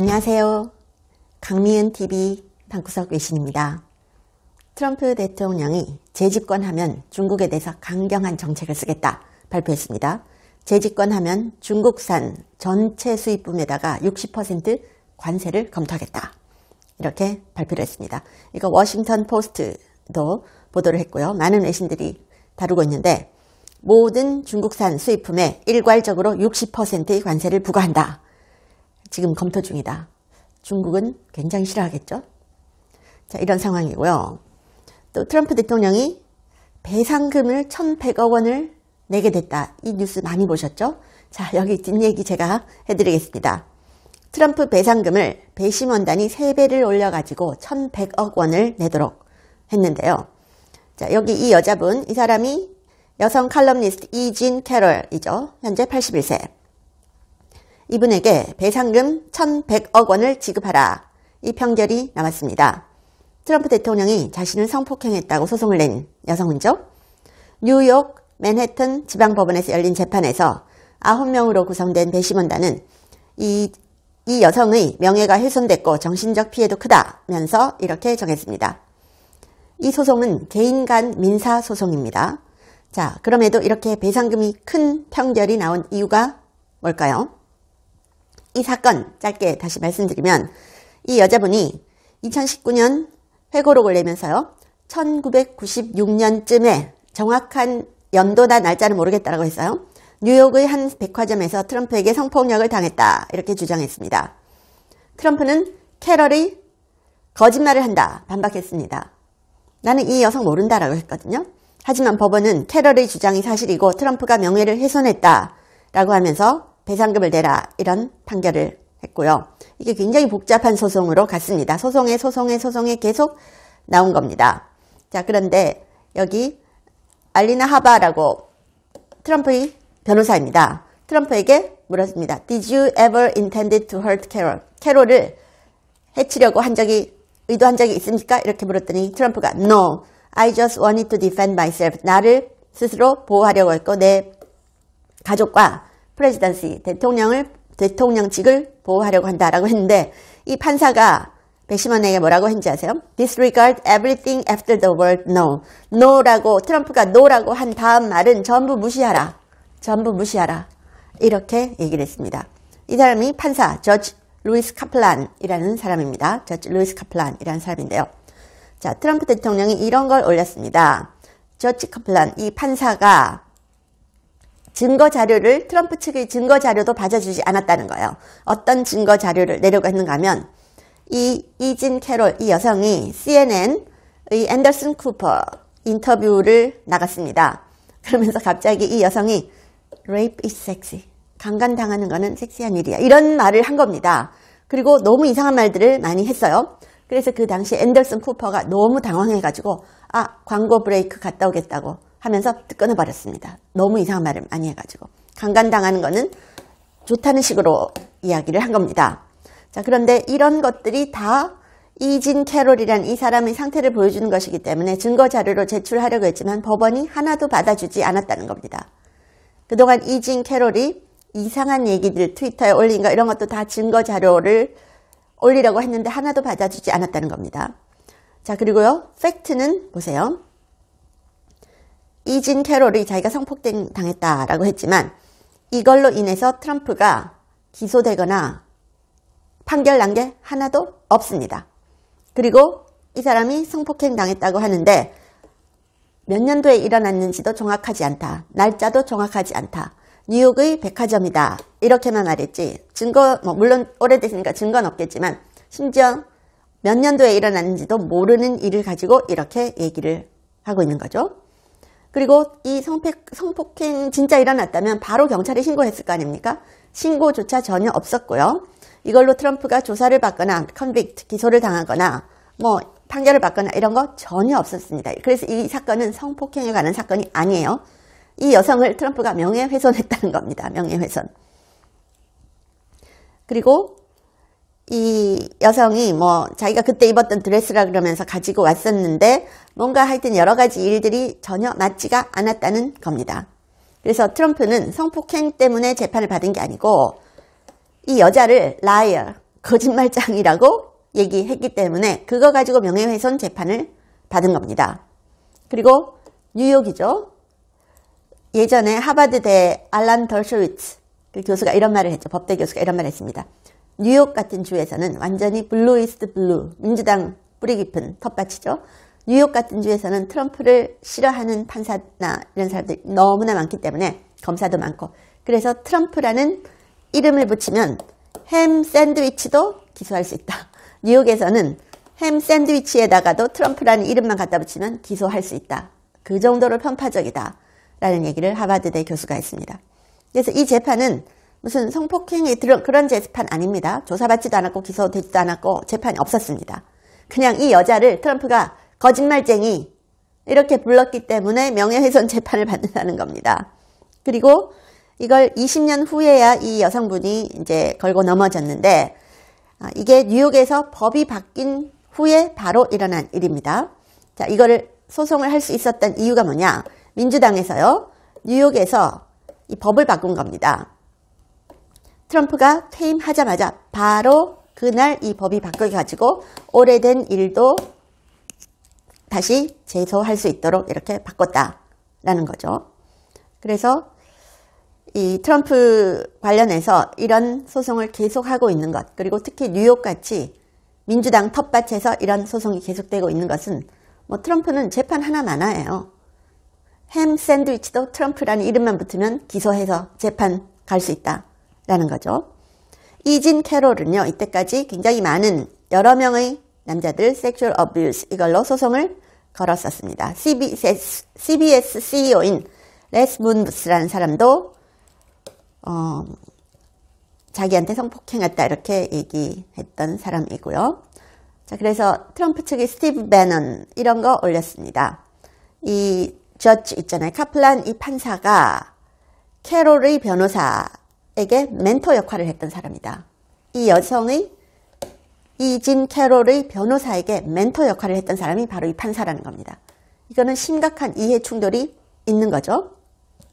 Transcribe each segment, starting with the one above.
안녕하세요. 강미은 TV 방구석 외신입니다. 트럼프 대통령이 재집권하면 중국에 대해서 강경한 정책을 쓰겠다 발표했습니다. 재집권하면 중국산 전체 수입품에다가 60% 관세를 검토하겠다. 이렇게 발표를 했습니다. 이거 워싱턴 포스트도 보도를 했고요. 많은 외신들이 다루고 있는데 모든 중국산 수입품에 일괄적으로 60%의 관세를 부과한다. 지금 검토 중이다. 중국은 굉장히 싫어하겠죠. 자, 이런 상황이고요. 또 트럼프 대통령이 배상금을 1,100억 원을 내게 됐다. 이 뉴스 많이 보셨죠? 자, 여기 뒷얘기 제가 해드리겠습니다. 트럼프 배상금을 배심원단이 3배를 올려가지고 1,100억 원을 내도록 했는데요. 자, 여기 이 여자분, 이 사람이 여성 칼럼니스트 이진 캐럴이죠. 현재 81세. 이분에게 배상금 1,100억 원을 지급하라. 이 판결이 나왔습니다. 트럼프 대통령이 자신을 성폭행했다고 소송을 낸 여성은죠. 뉴욕 맨해튼 지방법원에서 열린 재판에서 9명으로 구성된 배심원단은 이, 이 여성의 명예가 훼손됐고 정신적 피해도 크다면서 이렇게 정했습니다. 이 소송은 개인 간 민사 소송입니다. 자, 그럼에도 이렇게 배상금이 큰 판결이 나온 이유가 뭘까요? 이 사건 짧게 다시 말씀드리면 이 여자분이 2019년 회고록을 내면서요. 1996년쯤에 정확한 연도나 날짜를 모르겠다라고 했어요. 뉴욕의 한 백화점에서 트럼프에게 성폭력을 당했다 이렇게 주장했습니다. 트럼프는 캐럴이 거짓말을 한다 반박했습니다. 나는 이 여성 모른다라고 했거든요. 하지만 법원은 캐럴의 주장이 사실이고 트럼프가 명예를 훼손했다라고 하면서 배상금을 내라 이런 판결을 했고요. 이게 굉장히 복잡한 소송으로 갔습니다. 소송에 소송에 소송에 계속 나온 겁니다. 자 그런데 여기 알리나 하바라고 트럼프의 변호사입니다. 트럼프에게 물었습니다. Did you ever intended to hurt Carol? 캐롤을 해치려고 한 적이 의도한 적이 있습니까? 이렇게 물었더니 트럼프가 No, I just wanted to defend myself. 나를 스스로 보호하려고 했고 내 가족과 프레지던시 대통령을 대통령직을 보호하려고 한다라고 했는데 이 판사가 백시먼에게 뭐라고 했는지 아세요? Disregard everything after the word no. No라고 트럼프가 no라고 한 다음 말은 전부 무시하라. 전부 무시하라. 이렇게 얘기를 했습니다. 이 사람이 판사 저지 루이스 카플란이라는 사람입니다. 저지 루이스 카플란이라는 사람인데요. 자 트럼프 대통령이 이런 걸 올렸습니다. 저지 카플란 이 판사가 증거 자료를 트럼프 측의 증거 자료도 받아주지 않았다는 거예요. 어떤 증거 자료를 내려고 했는가 하면 이 이진 캐롤 이 여성이 CNN의 앤더슨 쿠퍼 인터뷰를 나갔습니다. 그러면서 갑자기 이 여성이 rape is sexy. 강간당하는 거는 섹시한 일이야. 이런 말을 한 겁니다. 그리고 너무 이상한 말들을 많이 했어요. 그래서 그 당시 앤더슨 쿠퍼가 너무 당황해가지고 아 광고 브레이크 갔다 오겠다고 하면서 끊어버렸습니다. 너무 이상한 말을 많이 해가지고 강간당하는 거는 좋다는 식으로 이야기를 한 겁니다. 자 그런데 이런 것들이 다 이진 캐롤이란 이 사람의 상태를 보여주는 것이기 때문에 증거 자료로 제출하려고 했지만 법원이 하나도 받아주지 않았다는 겁니다. 그동안 이진 캐롤이 이상한 얘기들 트위터에 올린 거 이런 것도 다 증거 자료를 올리려고 했는데 하나도 받아주지 않았다는 겁니다. 자 그리고요 팩트는 보세요. 이진 캐롤이 자기가 성폭행당했다라고 했지만 이걸로 인해서 트럼프가 기소되거나 판결 난 게 하나도 없습니다. 그리고 이 사람이 성폭행 당했다고 하는데 몇 년도에 일어났는지도 정확하지 않다. 날짜도 정확하지 않다. 뉴욕의 백화점이다. 이렇게만 말했지. 증거, 뭐, 물론 오래됐으니까 증거는 없겠지만, 심지어 몇 년도에 일어났는지도 모르는 일을 가지고 이렇게 얘기를 하고 있는 거죠. 그리고 이 성폭, 성폭행 진짜 일어났다면 바로 경찰에 신고했을 거 아닙니까? 신고조차 전혀 없었고요. 이걸로 트럼프가 조사를 받거나 컨빅트, 기소를 당하거나 뭐 판결을 받거나 이런 거 전혀 없었습니다. 그래서 이 사건은 성폭행에 관한 사건이 아니에요. 이 여성을 트럼프가 명예훼손했다는 겁니다. 명예훼손. 그리고 이 여성이 뭐 자기가 그때 입었던 드레스라 그러면서 가지고 왔었는데 뭔가 하여튼 여러 가지 일들이 전혀 맞지가 않았다는 겁니다. 그래서 트럼프는 성폭행 때문에 재판을 받은 게 아니고 이 여자를 라이어, 거짓말장이라고 얘기했기 때문에 그거 가지고 명예훼손 재판을 받은 겁니다. 그리고 뉴욕이죠. 예전에 하버드대 알란 덜쇼위츠 그 교수가 이런 말을 했죠. 법대 교수가 이런 말을 했습니다. 뉴욕 같은 주에서는 완전히 블루이스트 블루, 민주당 뿌리 깊은 텃밭이죠. 뉴욕 같은 주에서는 트럼프를 싫어하는 판사나 이런 사람들이 너무나 많기 때문에 검사도 많고 그래서 트럼프라는 이름을 붙이면 햄 샌드위치도 기소할 수 있다. 뉴욕에서는 햄 샌드위치에다가도 트럼프라는 이름만 갖다 붙이면 기소할 수 있다. 그 정도로 편파적이다. 라는 얘기를 하버드대 교수가 했습니다. 그래서 이 재판은 무슨 성폭행이 들어 그런 재판 아닙니다. 조사받지도 않았고 기소되지도 않았고 재판이 없었습니다. 그냥 이 여자를 트럼프가 거짓말쟁이 이렇게 불렀기 때문에 명예훼손 재판을 받는다는 겁니다. 그리고 이걸 20년 후에야 이 여성분이 이제 걸고 넘어졌는데 아, 이게 뉴욕에서 법이 바뀐 후에 바로 일어난 일입니다. 자, 이거를 소송을 할 수 있었던 이유가 뭐냐? 민주당에서요. 뉴욕에서 이 법을 바꾼 겁니다. 트럼프가 퇴임하자마자 바로 그날 이 법이 바뀌어가지고 오래된 일도 다시 재소할수 있도록 이렇게 바꿨다라는 거죠. 그래서 이 트럼프 관련해서 이런 소송을 계속하고 있는 것 그리고 특히 뉴욕같이 민주당 텃밭에서 이런 소송이 계속되고 있는 것은 뭐 트럼프는 재판 하나 많아요. 햄 샌드위치도 트럼프라는 이름만 붙으면 기소해서 재판 갈 수 있다. 라는 거죠. 이진 캐롤은요, 이때까지 굉장히 많은 여러 명의 남자들 섹슈얼 어뷰스 이걸로 소송을 걸었었습니다. CBS, CBS CEO인 레스 문부스라는 사람도 어, 자기한테 성폭행했다 이렇게 얘기했던 사람이고요. 자, 그래서 트럼프 측의 스티브 배넌 이런 거 올렸습니다. 이 저지 있잖아요. 카플란 이 판사가 캐롤의 변호사 에게 멘토 역할을 했던 사람이다. 이 여성의 이진 캐롤의 변호사에게 멘토 역할을 했던 사람이 바로 이 판사라는 겁니다. 이거는 심각한 이해 충돌이 있는 거죠.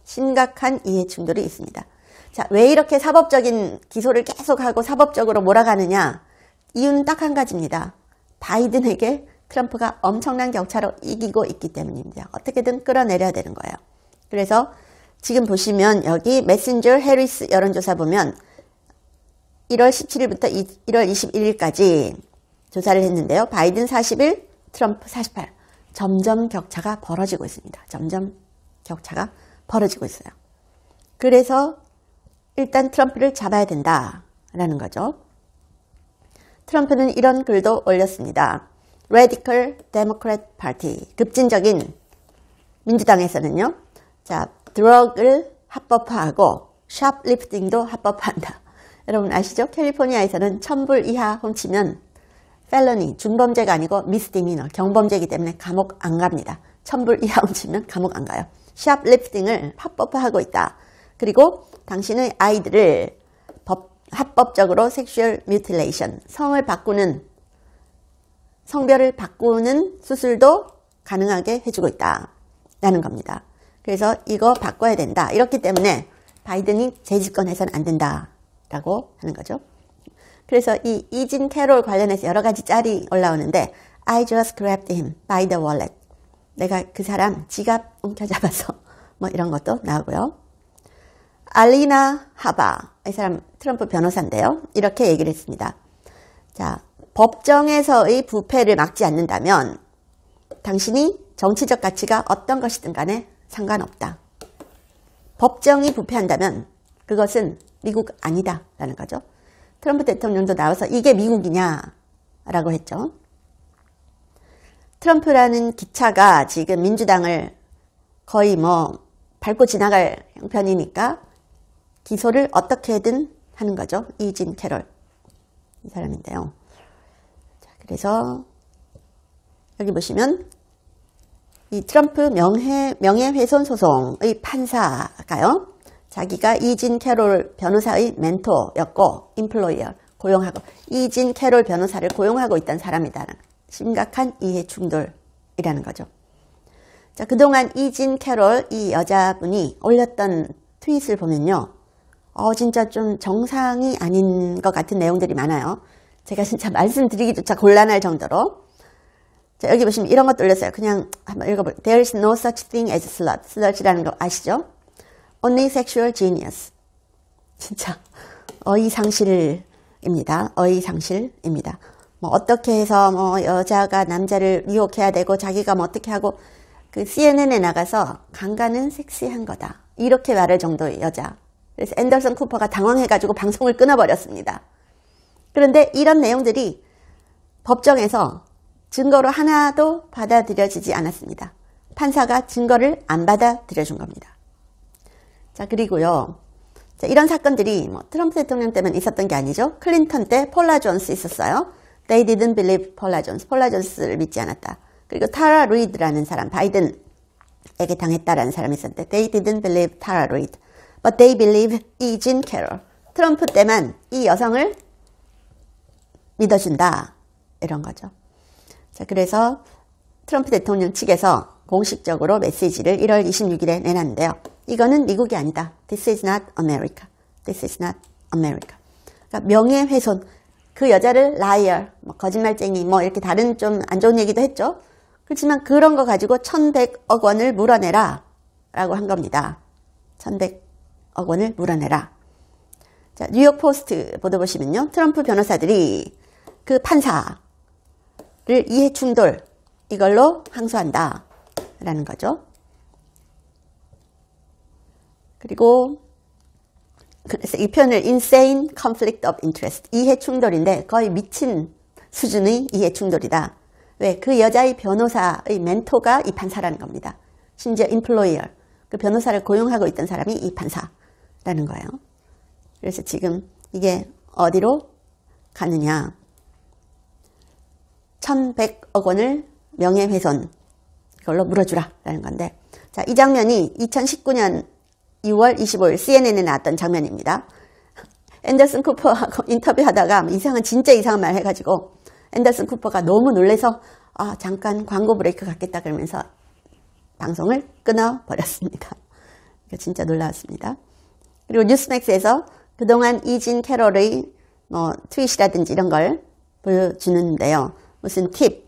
심각한 이해 충돌이 있습니다. 자, 왜 이렇게 사법적인 기소를 계속하고 사법적으로 몰아가느냐? 이유는 딱 한 가지입니다. 바이든에게 트럼프가 엄청난 격차로 이기고 있기 때문입니다. 어떻게든 끌어내려야 되는 거예요. 그래서 지금 보시면 여기 메신저 해리스 여론조사 보면 1월 17일부터 1월 21일까지 조사를 했는데요. 바이든 41, 트럼프 48. 점점 격차가 벌어지고 있습니다. 점점 격차가 벌어지고 있어요. 그래서 일단 트럼프를 잡아야 된다라는 거죠. 트럼프는 이런 글도 올렸습니다. 레디컬 데모크랫 파티 급진적인 민주당에서는요. 자, 드럭을 합법화하고 샵리프팅도 합법화한다. 여러분 아시죠? 캘리포니아에서는 천불 이하 훔치면 펠러니 중범죄가 아니고 미스디미너 경범죄이기 때문에 감옥 안 갑니다. 천불 이하 훔치면 감옥 안 가요. 샵리프팅을 합법화하고 있다. 그리고 당신의 아이들을 법, 합법적으로 섹슈얼 뮤틸레이션 성을 바꾸는 성별을 바꾸는 수술도 가능하게 해주고 있다. 라는 겁니다. 그래서 이거 바꿔야 된다. 이렇기 때문에 바이든이 재집권해서는 안 된다라고 하는 거죠. 그래서 이 이진 테롤 관련해서 여러 가지 짤이 올라오는데 I just grabbed him by the wallet. 내가 그 사람 지갑 움켜잡아서 뭐 이런 것도 나오고요. 알리나 하바 이 사람 트럼프 변호사인데요. 이렇게 얘기를 했습니다. 자 법정에서의 부패를 막지 않는다면 당신이 정치적 가치가 어떤 것이든 간에 상관없다. 법정이 부패한다면 그것은 미국 아니다라는 거죠. 트럼프 대통령도 나와서 이게 미국이냐라고 했죠. 트럼프라는 기차가 지금 민주당을 거의 뭐 밟고 지나갈 형편이니까 기소를 어떻게든 하는 거죠. 이진 캐럴 이 사람인데요. 자, 그래서 여기 보시면 이 트럼프 명예, 명예훼손 소송의 판사가요. 자기가 이진 캐롤 변호사의 멘토였고 인플로이어 고용하고 이진 캐롤 변호사를 고용하고 있던 사람이다 심각한 이해 충돌이라는 거죠. 자 그동안 이진 캐롤 이 여자분이 올렸던 트윗을 보면요. 어 진짜 좀 정상이 아닌 것 같은 내용들이 많아요. 제가 진짜 말씀드리기조차 곤란할 정도로 자, 여기 보시면 이런 것도 올렸어요. 그냥 한번 읽어볼게요. There is no such thing as slut. slut이라는 거 아시죠? Only sexual genius. 진짜 어이상실입니다. 어이상실입니다. 뭐 어떻게 해서 뭐 여자가 남자를 유혹해야 되고 자기가 뭐 어떻게 하고 그 CNN에 나가서 강간은 섹시한 거다. 이렇게 말할 정도의 여자. 그래서 앤더슨 쿠퍼가 당황해가지고 방송을 끊어버렸습니다. 그런데 이런 내용들이 법정에서 증거로 하나도 받아들여지지 않았습니다. 판사가 증거를 안 받아들여준 겁니다. 자, 그리고요. 자, 이런 사건들이 뭐 트럼프 대통령 때만 있었던 게 아니죠. 클린턴 때 폴라 존스 있었어요. They didn't believe 폴라 존스. 폴라 존스를 믿지 않았다. 그리고 타라 루이드라는 사람, 바이든에게 당했다라는 사람이 있었는데 They didn't believe 타라 루이드. But they believe 이진캐럴 트럼프 때만 이 여성을 믿어준다. 이런 거죠. 자, 그래서 트럼프 대통령 측에서 공식적으로 메시지를 1월 26일에 내놨는데요. 이거는 미국이 아니다. This is not America. This is not America. 그러니까 명예훼손. 그 여자를 라이얼, 뭐 거짓말쟁이, 뭐 이렇게 다른 좀 안 좋은 얘기도 했죠. 그렇지만 그런 거 가지고 1,100억 원을 물어내라. 라고 한 겁니다. 1,100억 원을 물어내라. 자, 뉴욕포스트 보도 보시면요. 트럼프 변호사들이 그 판사, 를 이해 충돌 이걸로 항소한다 라는 거죠. 그리고 그래서 이 표현을 insane conflict of interest 이해 충돌인데 거의 미친 수준의 이해 충돌이다. 왜? 그 여자의 변호사의 멘토가 이 판사라는 겁니다. 심지어 employer 그 변호사를 고용하고 있던 사람이 이 판사라는 거예요. 그래서 지금 이게 어디로 가느냐 1,100억 원을 명예훼손 그걸로 물어주라 라는 건데 자, 이 장면이 2019년 2월 25일 CNN에 나왔던 장면입니다. 앤더슨 쿠퍼하고 인터뷰하다가 이상한 진짜 이상한 말 해가지고 앤더슨 쿠퍼가 너무 놀래서 아 잠깐 광고 브레이크 갖겠다 그러면서 방송을 끊어버렸습니다. 진짜 놀라웠습니다. 그리고 뉴스맥스에서 그동안 이진 캐럴의 뭐 트윗이라든지 이런 걸 보여주는데요. 무슨 팁,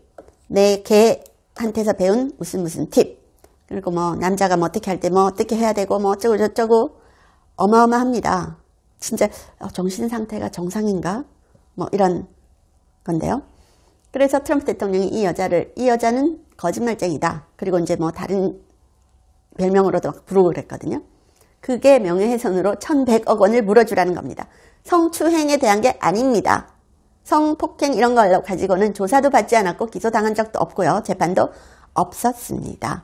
내 개한테서 배운 무슨 무슨 팁, 그리고 뭐 남자가 뭐 어떻게 할 때 뭐 어떻게 해야 되고 뭐 어쩌고 저쩌고 어마어마합니다. 진짜 아, 정신 상태가 정상인가? 뭐 이런 건데요. 그래서 트럼프 대통령이 이 여자를 이 여자는 거짓말쟁이다. 그리고 이제 뭐 다른 별명으로도 막 부르고 그랬거든요. 그게 명예훼손으로 1100억 원을 물어주라는 겁니다. 성추행에 대한 게 아닙니다. 성폭행 이런 걸 가지고는 조사도 받지 않았고 기소당한 적도 없고요. 재판도 없었습니다.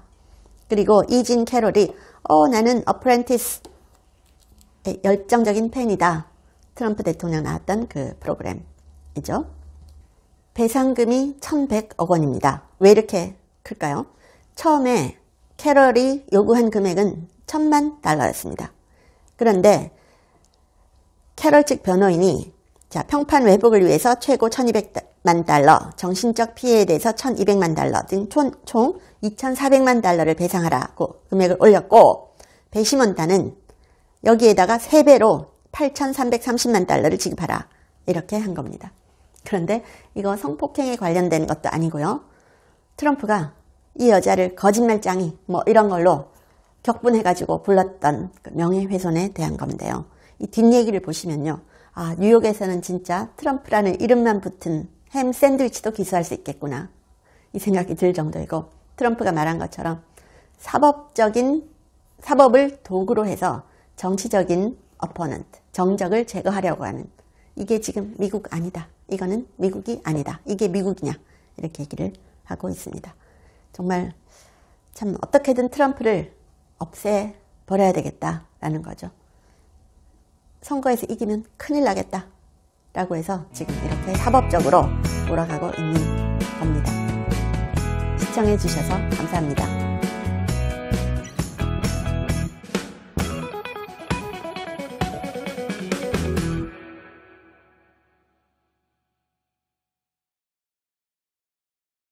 그리고 이진 캐롤이 어 나는 어프렌티스 예, 열정적인 팬이다. 트럼프 대통령 나왔던 그 프로그램이죠. 배상금이 1,100억 원입니다. 왜 이렇게 클까요? 처음에 캐럴이 요구한 금액은 1천만 달러였습니다. 그런데 캐럴 측 변호인이 자, 평판 회복을 위해서 최고 1200만 달러, 정신적 피해에 대해서 1200만 달러 총 2400만 달러를 배상하라고 금액을 올렸고 배심원단은 여기에다가 3배로 8330만 달러를 지급하라 이렇게 한 겁니다. 그런데 이거 성폭행에 관련된 것도 아니고요. 트럼프가 이 여자를 거짓말장이 뭐 이런 걸로 격분해가지고 불렀던 그 명예훼손에 대한 건데요. 이 뒷얘기를 보시면요. 아, 뉴욕에서는 진짜 트럼프라는 이름만 붙은 햄 샌드위치도 기소할 수 있겠구나. 이 생각이 들 정도이고 트럼프가 말한 것처럼 사법적인 사법을 도구로 해서 정치적인 어퍼넌트, 정적을 제거하려고 하는 이게 지금 미국 아니다. 이거는 미국이 아니다. 이게 미국이냐. 이렇게 얘기를 하고 있습니다. 정말 참 어떻게든 트럼프를 없애버려야 되겠다라는 거죠. 선거에서 이기면 큰일 나겠다. 라고 해서 지금 이렇게 사법적으로 돌아가고 있는 겁니다. 시청해주셔서 감사합니다.